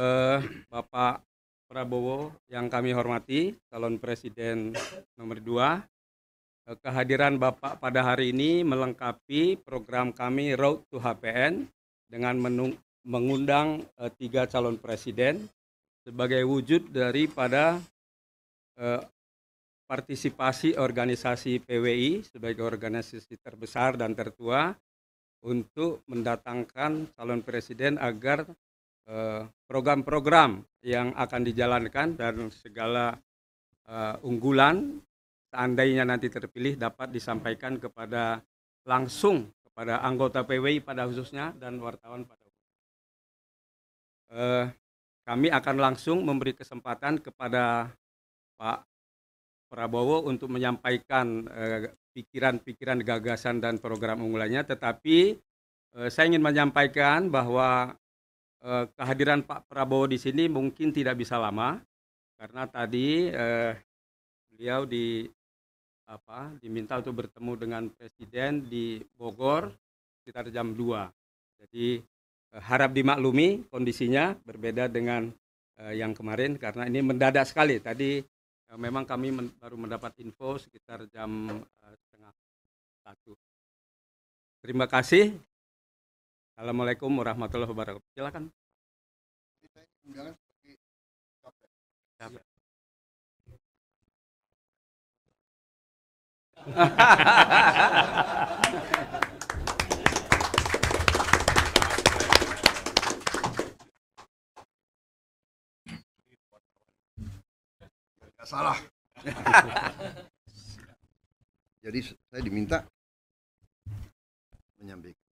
eh, Bapak Prabowo yang kami hormati, calon presiden nomor 2. Eh, kehadiran Bapak pada hari ini melengkapi program kami Road to HPN dengan mengundang eh, tiga calon presiden sebagai wujud daripada eh, partisipasi organisasi PWI sebagai organisasi terbesar dan tertua untuk mendatangkan calon presiden agar Eh, program-program yang akan dijalankan dan segala uh, unggulan seandainya nanti terpilih dapat disampaikan kepada langsung kepada anggota PWI pada khususnya dan wartawan pada uh, kami akan langsung memberi kesempatan kepada Pak Prabowo untuk menyampaikan pikiran-pikiran uh, gagasan dan program unggulannya tetapi uh, saya ingin menyampaikan bahwa eh, kehadiran Pak Prabowo di sini mungkin tidak bisa lama karena tadi eh, beliau di apa diminta untuk bertemu dengan presiden di Bogor sekitar jam 2. Jadi eh, harap dimaklumi kondisinya berbeda dengan eh, yang kemarin karena ini mendadak sekali. Tadi eh, memang kami men baru mendapat info sekitar jam eh, setengah satu. Terima kasih Assalamualaikum warahmatullahi wabarakatuh. Silakan. salah. Jadi saya diminta menyampaikan